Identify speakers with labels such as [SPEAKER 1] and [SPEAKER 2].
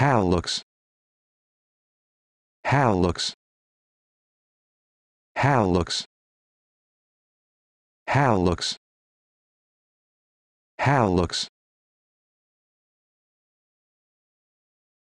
[SPEAKER 1] Hal looks. Hal looks. Hal looks. Hal looks. Hal looks.